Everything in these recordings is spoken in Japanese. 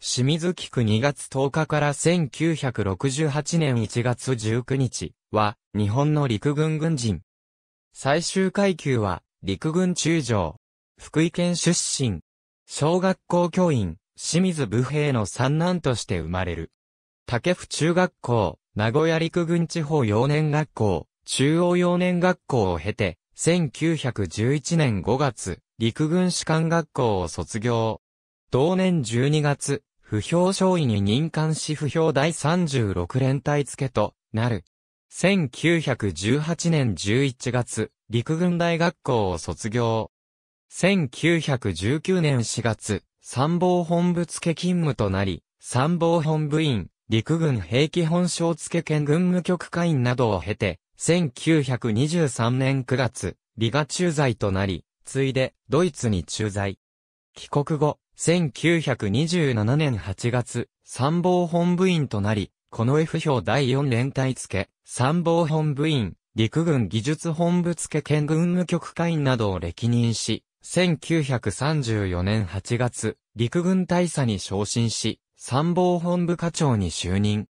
清水菊2月10日から1968年1月19日は日本の陸軍軍人。最終階級は陸軍中将。福井県出身。小学校教員、清水武兵の三男として生まれる。竹府中学校、名古屋陸軍地方幼年学校、中央幼年学校を経て、1911年5月、陸軍士官学校を卒業。同年12月、不評少尉に任官し不評第36連隊付となる。1918年11月、陸軍大学校を卒業。1919年4月、参謀本部付勤務となり、参謀本部員、陸軍兵器本省付県軍務局会員などを経て、1923年9月、理ガ駐在となり、ついで、ドイツに駐在。帰国後、1927年8月、参謀本部員となり、この F 表第4連隊付、参謀本部員、陸軍技術本部付県軍務局会員などを歴任し、1934年8月、陸軍大佐に昇進し、参謀本部課長に就任。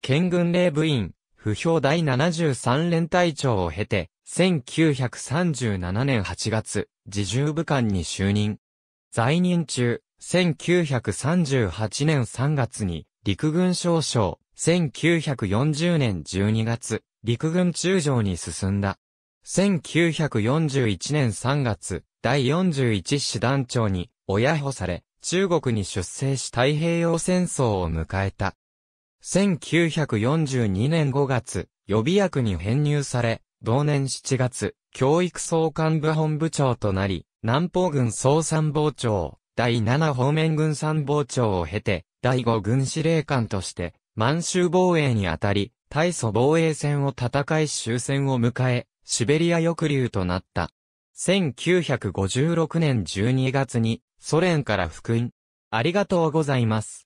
県軍令部員、不評第73連隊長を経て、1937年8月、自重部官に就任。在任中、1938年3月に陸軍少将、1940年12月、陸軍中将に進んだ。1941年3月、第41師団長に親保され、中国に出征し太平洋戦争を迎えた。1942年5月、予備役に編入され、同年7月、教育総監部本部長となり、南方軍総参謀長、第7方面軍参謀長を経て、第5軍司令官として、満州防衛にあたり、大祖防衛戦を戦い終戦を迎え、シベリア抑留となった。1956年12月に、ソ連から復員。ありがとうございます。